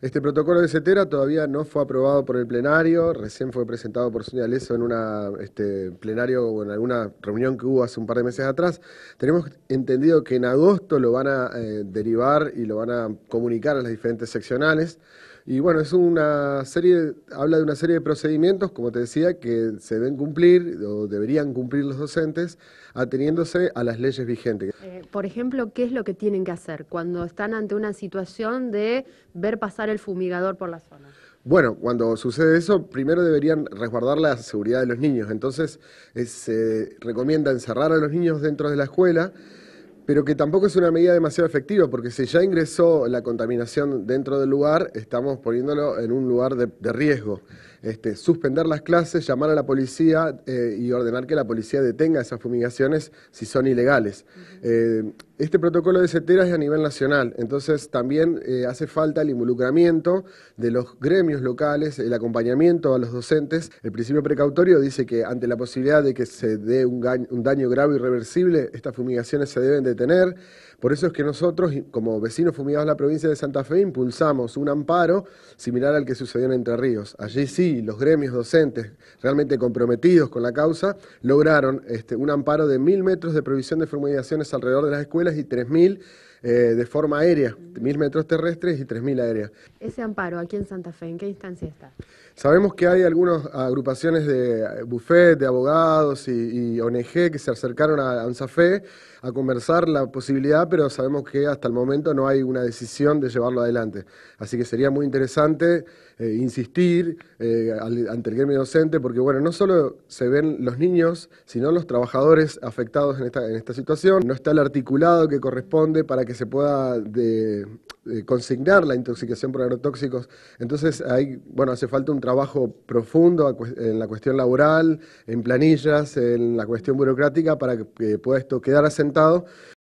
Este protocolo de CETERA todavía no fue aprobado por el plenario, recién fue presentado por Sonia Leso en una este, plenario o en alguna reunión que hubo hace un par de meses atrás. Tenemos entendido que en agosto lo van a eh, derivar y lo van a comunicar a las diferentes seccionales. Y bueno, es una serie, habla de una serie de procedimientos, como te decía, que se deben cumplir o deberían cumplir los docentes, ateniéndose a las leyes vigentes. Eh, eh, por ejemplo, qué es lo que tienen que hacer cuando están ante una situación de ver pasar el fumigador por la zona? Bueno, cuando sucede eso, primero deberían resguardar la seguridad de los niños. Entonces, eh, se recomienda encerrar a los niños dentro de la escuela pero que tampoco es una medida demasiado efectiva, porque si ya ingresó la contaminación dentro del lugar, estamos poniéndolo en un lugar de riesgo. Este, suspender las clases, llamar a la policía eh, y ordenar que la policía detenga esas fumigaciones si son ilegales. Eh, este protocolo de CETERA es a nivel nacional, entonces también eh, hace falta el involucramiento de los gremios locales, el acompañamiento a los docentes. El principio precautorio dice que ante la posibilidad de que se dé un, un daño grave irreversible, estas fumigaciones se deben detener. Por eso es que nosotros, como vecinos fumigados de la provincia de Santa Fe, impulsamos un amparo similar al que sucedió en Entre Ríos. Allí sí los gremios docentes realmente comprometidos con la causa, lograron este, un amparo de mil metros de prohibición de formulaciones alrededor de las escuelas y mil eh, de forma aérea, mil metros terrestres y 3.000 aéreas. Ese amparo aquí en Santa Fe, ¿en qué instancia está? Sabemos que hay algunas agrupaciones de buffet, de abogados y, ONG que se acercaron a ANSAFE a conversar la posibilidad, pero sabemos que hasta el momento no hay una decisión de llevarlo adelante. Así que sería muy interesante eh, insistir eh, ante el gremio docente, porque bueno, no solo se ven los niños, sino los trabajadores afectados en esta, en esta situación. No está el articulado que corresponde para que que se pueda consignar la intoxicación por agrotóxicos. Entonces, bueno, hace falta un trabajo profundo en la cuestión laboral, en planillas, en la cuestión burocrática, para que pueda esto quedar asentado.